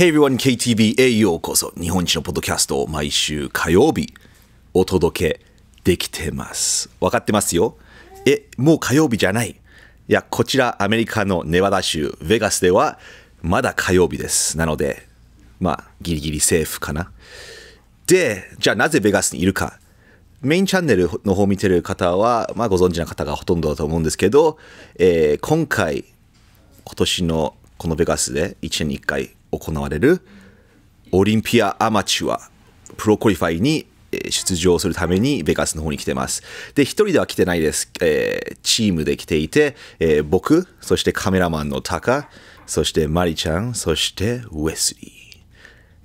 Hey everyone, k t a へようこそ。日本一のポッドキャストを毎週火曜日お届けできてます。分かってますよ。え、もう火曜日じゃない。いや、こちらアメリカのネバダ州ベガスではまだ火曜日です。なので、まあ、ギリギリセーフかな。で、じゃあなぜベガスにいるか。メインチャンネルの方を見てる方は、まあご存知の方がほとんどだと思うんですけど、えー、今回、今年のこのベガスで1年に1回行われるオリンピアアマチュアプロコリファイに出場するためにベガスの方に来てます。で、一人では来てないです。えー、チームで来ていて、えー、僕、そしてカメラマンのタカ、そしてマリちゃん、そしてウェスリ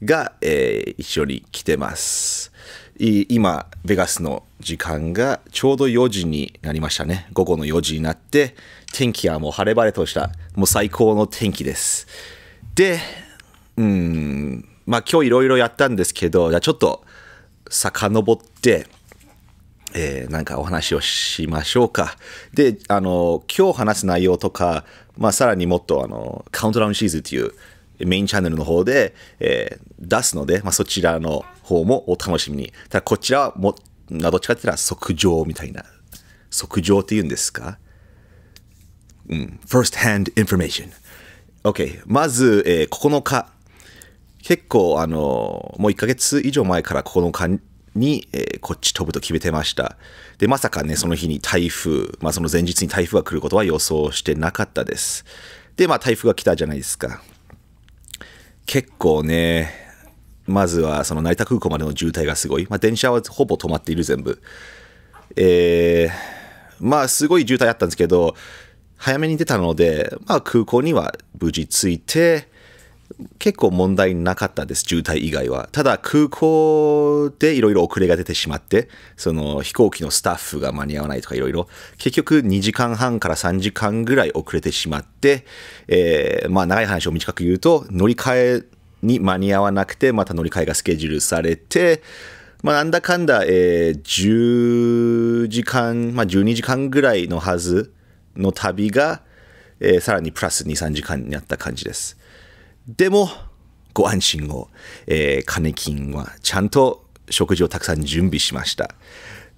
ーが、えー、一緒に来てます。今、ベガスの時間がちょうど4時になりましたね。午後の4時になって、天気はもう晴れ晴れとした、もう最高の天気です。で、うん、まあ今日いろいろやったんですけど、じゃちょっと遡って、えー、なんかお話をしましょうか。で、あの、今日話す内容とか、まあさらにもっとあの、カウントダウンシーズンというメインチャンネルの方で、えー、出すので、まあそちらの方もお楽しみに。ただこちらはも、どっちかって言ったら即上みたいな。即上って言うんですかうん。first hand information。OK。まず、えー、9日。結構、あの、もう1ヶ月以上前からここのに、えー、こっち飛ぶと決めてました。で、まさかね、その日に台風、まあその前日に台風が来ることは予想してなかったです。で、まあ台風が来たじゃないですか。結構ね、まずはその成田空港までの渋滞がすごい。まあ電車はほぼ止まっている全部。えー、まあすごい渋滞あったんですけど、早めに出たので、まあ空港には無事着いて、結構問題なかったです、渋滞以外は。ただ空港でいろいろ遅れが出てしまって、その飛行機のスタッフが間に合わないとかいろいろ、結局2時間半から3時間ぐらい遅れてしまって、えー、まあ長い話を短く言うと、乗り換えに間に合わなくて、また乗り換えがスケジュールされて、まあ、なんだかんだ、えー、10時間、まあ、12時間ぐらいのはずの旅が、えー、さらにプラス2、3時間になった感じです。でも、ご安心を、えー、金金はちゃんと食事をたくさん準備しました。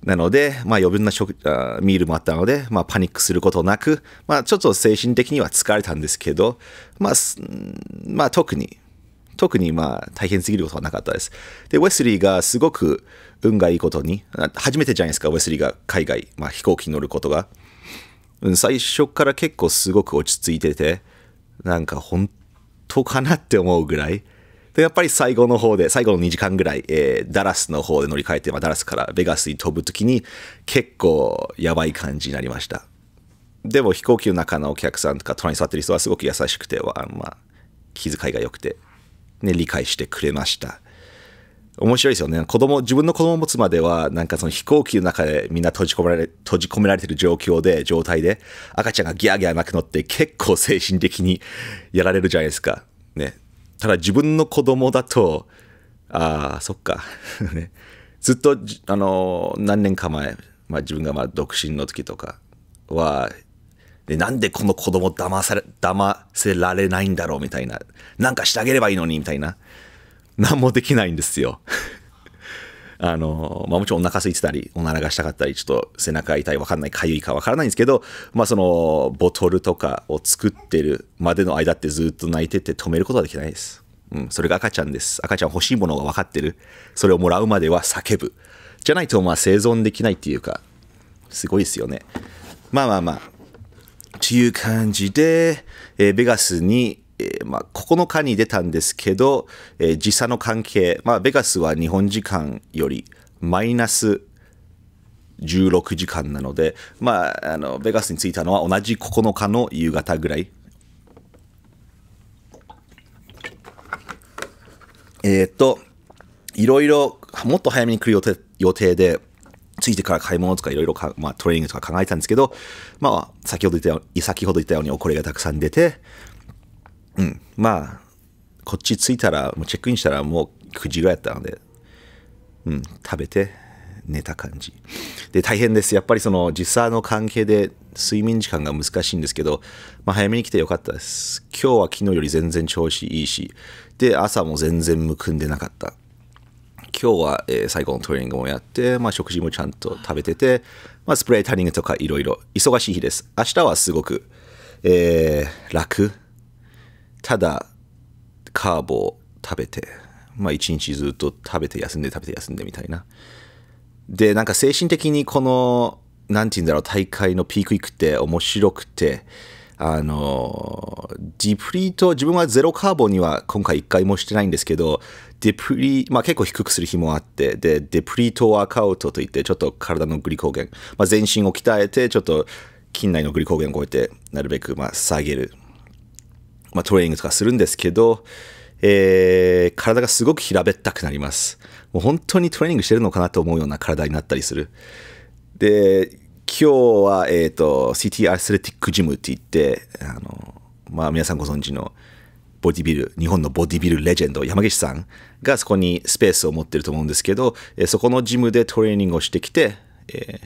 なので、まあ、余分な食あミールもあったので、まあ、パニックすることなく、まあ、ちょっと精神的には疲れたんですけど、まあ、まあ、特に、特にまあ大変すぎることはなかったです。で、ウェスリーがすごく運がいいことに、初めてじゃないですか、ウェスリーが海外、まあ、飛行機に乗ることが。最初から結構すごく落ち着いてて、なんか本とかなって思うぐらい。で、やっぱり最後の方で、最後の2時間ぐらい、えー、ダラスの方で乗り換えて、まあ、ダラスからベガスに飛ぶときに、結構やばい感じになりました。でも飛行機の中のお客さんとか、隣に座ってる人はすごく優しくて、まあ、気遣いが良くて、ね、理解してくれました。面白いですよね。子供、自分の子供を持つまでは、なんかその飛行機の中でみんな閉じ込められ、閉じ込められてる状況で、状態で、赤ちゃんがギャーギャー泣くのって結構精神的にやられるじゃないですか。ね。ただ自分の子供だと、ああ、そっか。ね、ずっと、あの、何年か前、まあ自分がまあ独身の時とかは、で、なんでこの子供騙され、騙せられないんだろうみたいな。なんかしてあげればいいのにみたいな。何もできないんですよ。あの、まあ、もちろんお腹空いてたり、おならがしたかったり、ちょっと背中痛い、わかんない、かゆいかわからないんですけど、まあ、その、ボトルとかを作ってるまでの間ってずっと泣いてて止めることはできないです。うん、それが赤ちゃんです。赤ちゃん欲しいものが分かってる。それをもらうまでは叫ぶ。じゃないと、まあ、生存できないっていうか、すごいですよね。まあまあまあ。という感じで、えー、ベガスにえまあ、9日に出たんですけど、えー、時差の関係、まあ、ベガスは日本時間よりマイナス16時間なので、まあ、あのベガスに着いたのは同じ9日の夕方ぐらい。えー、っと、いろいろ、もっと早めに来る予定予定で、ついてから買い物とかいろいろまあ、トレーニングとか考えたんですけど、まあ、先ほど言ったように、先ほど言ったようにおこれがたくさん出て、うん、まあ、こっち着いたら、もうチェックインしたらもう9時ぐらいやったので、うん、食べて寝た感じ。で、大変です。やっぱりその時差の関係で睡眠時間が難しいんですけど、まあ、早めに来てよかったです。今日は昨日より全然調子いいし、で、朝も全然むくんでなかった。今日は、えー、最後のトレーニングもやって、まあ、食事もちゃんと食べてて、まあ、スプレータニングとかいろいろ忙しい日です。明日はすごく、えー、楽。ただカーボを食べて、まあ一日ずっと食べて休んで食べて休んでみたいな。で、なんか精神的にこの、なんて言うんだろう、大会のピークいくって面白くて、あの、ディプリート、自分はゼロカーボンには今回一回もしてないんですけど、デプリ、まあ結構低くする日もあって、で、デプリートワーカウトといって、ちょっと体のグリコーゲン、まあ全身を鍛えて、ちょっと筋内のグリコーゲンを超えて、なるべくまあ下げる。まあ、トレーニングとかするんですけど、えー、体がすごく平べったくなります。もう本当にトレーニングしてるのかなと思うような体になったりする。で、今日は、えっ、ー、と、CT アスレティックジムって言って、あの、まあ、皆さんご存知の、ボディビル、日本のボディビルレジェンド、山岸さんがそこにスペースを持ってると思うんですけど、えー、そこのジムでトレーニングをしてきて、えー、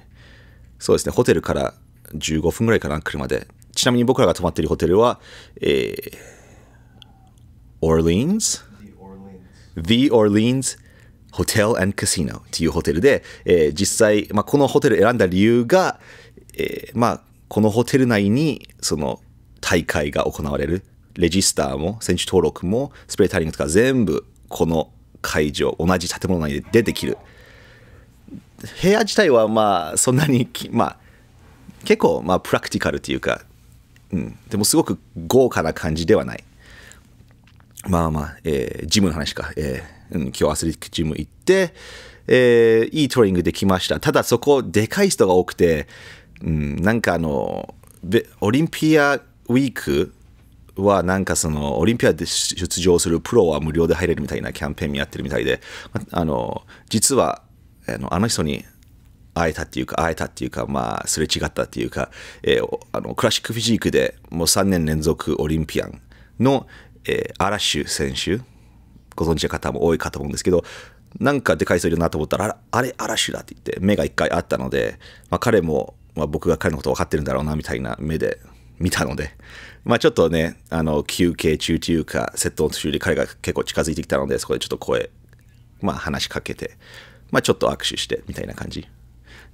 そうですね、ホテルから15分ぐらいかな、車でちなみに僕らが泊まっているホテルは、えー、Orleans? The Orleans Hotel and Casino というホテルで、えー、実際、まあ、このホテル選んだ理由が、えー、まあ、このホテル内にその大会が行われる。レジスターも選手登録もスプレータイリングとか全部この会場、同じ建物内で出てきる。部屋自体はまあそんなにまあ結構まあプラクティカルというかうん、でもすごく豪華な感じではない。まあまあ、えー、ジムの話か。えー、うん、今日アスレテックジム行って、えー、いいトレーニングできました。ただそこ、でかい人が多くて、うん、なんかあの、オリンピアウィークはなんかそのオリンピアで出場するプロは無料で入れるみたいなキャンペーンやってるみたいで、あの、実はあのあの人に会えたっていうか、会えたっていうか、まあ、すれ違ったっていうか、えー、あのクラシックフィジークでもう3年連続オリンピアンの、えー、アラッシュ選手、ご存知の方も多いかと思うんですけど、なんかでかい人いるなと思ったら、あれ、アラッシュだって言って、目が一回あったので、まあ、彼も、まあ、僕が彼のこと分かってるんだろうなみたいな目で見たので、まあ、ちょっとね、あの休憩中というか、セットの途中で彼が結構近づいてきたので、そこでちょっと声、まあ、話しかけて、まあ、ちょっと握手してみたいな感じ。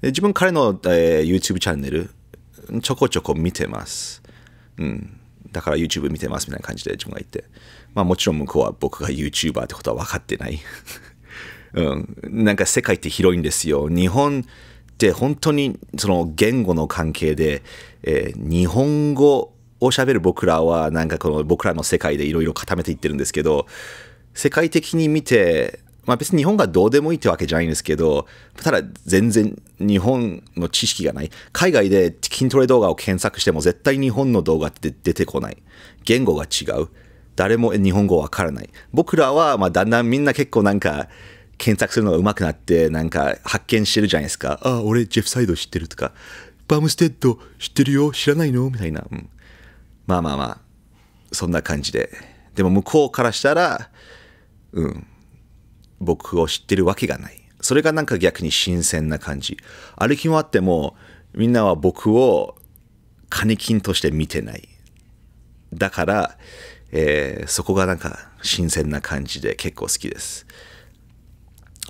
自分彼の、えー、YouTube チャンネル、ちょこちょこ見てます。うん。だから YouTube 見てますみたいな感じで自分が言って。まあもちろん向こうは僕が YouTuber ってことは分かってない。う ん。なんか世界って広いんですよ。日本って本当にその言語の関係で、えー、日本語を喋る僕らはなんかこの僕らの世界でいろいろ固めていってるんですけど、世界的に見てまあ別に日本がどうでもいいってわけじゃないんですけど、ただ全然日本の知識がない。海外で筋トレ動画を検索しても絶対日本の動画って出てこない。言語が違う。誰も日本語わからない。僕らはまあだんだんみんな結構なんか、検索するのが上手くなって、なんか発見してるじゃないですか。ああ、俺ジェフサイド知ってるとか、バムステッド知ってるよ、知らないのみたいな、うん。まあまあまあ、そんな感じで。でも向こうからしたら、うん、僕を知ってるわけがない。それがなんか逆に新鮮な感じ。歩き回ってもみんなは僕を金金として見てない。だから、えー、そこがなんか新鮮な感じで結構好きです。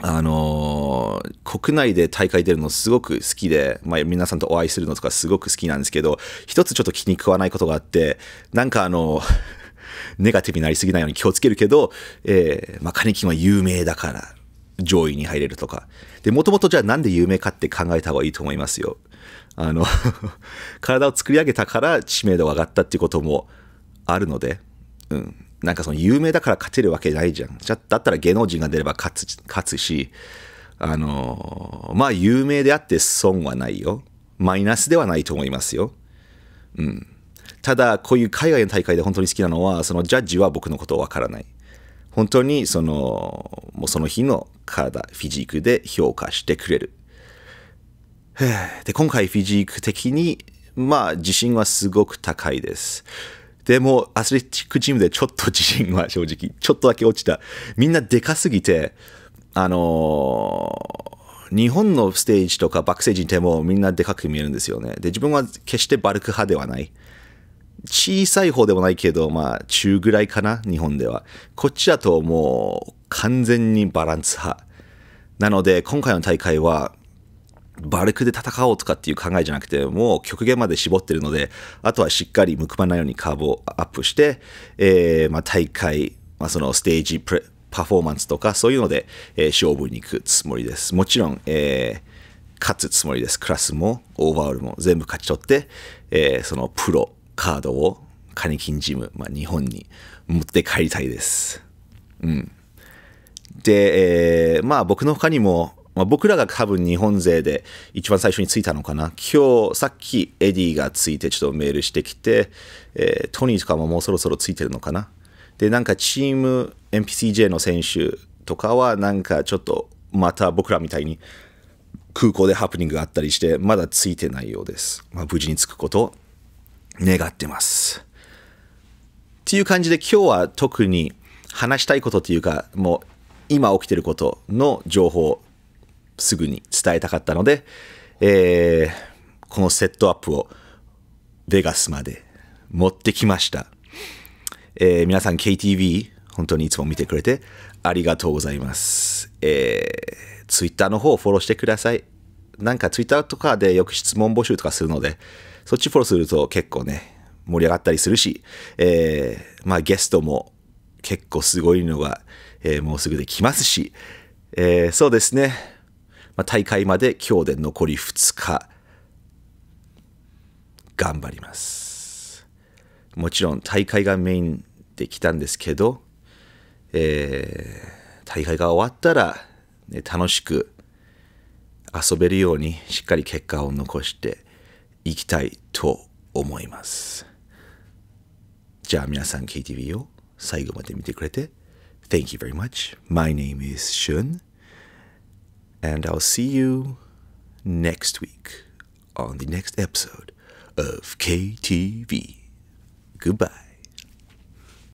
あのー、国内で大会出るのすごく好きで、まあ、皆さんとお会いするのとかすごく好きなんですけど、一つちょっと気に食わないことがあって、なんかあのーネガティブになりすぎないように気をつけるけど、えー、まあ、金金は有名だから、上位に入れるとか。で、もともとじゃあなんで有名かって考えた方がいいと思いますよ。あの 体を作り上げたから知名度が上がったっていうこともあるので、うん。なんかその有名だから勝てるわけないじゃん。じゃ、だったら芸能人が出れば勝つ、勝つし、あのー、まあ有名であって損はないよ。マイナスではないと思いますよ。うん。ただ、こういう海外の大会で本当に好きなのは、そのジャッジは僕のことわからない。本当にその、もうその日の体、フィジークで評価してくれる。で、今回フィジーク的に、まあ、自信はすごく高いです。でも、アスレチックチームでちょっと自信は正直、ちょっとだけ落ちた。みんなでかすぎて、あのー、日本のステージとかバックステージにいてもみんなでかく見えるんですよね。で、自分は決してバルク派ではない。小さい方でもないけど、まあ、中ぐらいかな、日本では。こっちだともう、完全にバランス派。なので、今回の大会は、バルクで戦おうとかっていう考えじゃなくて、もう極限まで絞ってるので、あとはしっかりむくまないようにカーブをアップして、えー、まあ、大会、まあ、そのステージパフォーマンスとか、そういうので、えー、勝負に行くつもりです。もちろん、えー、勝つつもりです。クラスもオーバーオールも全部勝ち取って、えー、そのプロカードをカニキンジム、まあ、日本に持って帰りたいです。うん。で、えー、まあ僕の他にも、まあ、僕らが多分日本勢で一番最初に着いたのかな。今日、さっきエディがついてちょっとメールしてきて、えー、トニーとかももうそろそろついてるのかな。で、なんかチーム NPCJ の選手とかはなんかちょっとまた僕らみたいに空港でハプニングがあったりして、まだついてないようです。まあ、無事に着くこと願ってます。っていう感じで今日は特に話したいことというか、もう今起きてることの情報をすぐに伝えたかったので、えー、このセットアップをベガスまで持ってきました。えー、皆さん KTV 本当にいつも見てくれてありがとうございます。えー、Twitter の方をフォローしてください。なんか Twitter とかでよく質問募集とかするので、そっちフォローすると結構ね、盛り上がったりするし、えー、まあゲストも結構すごいのが、えー、もうすぐできますし、えー、そうですね、まあ、大会まで今日で残り2日、頑張ります。もちろん大会がメインできたんですけど、えー、大会が終わったら、ね、楽しく遊べるようにしっかり結果を残して、いきたいと思います。じゃあ皆さん KTV を最後まで見てくれて Thank you very much. My name is Shun and I'll see you next week on the next episode of KTV. Goodbye.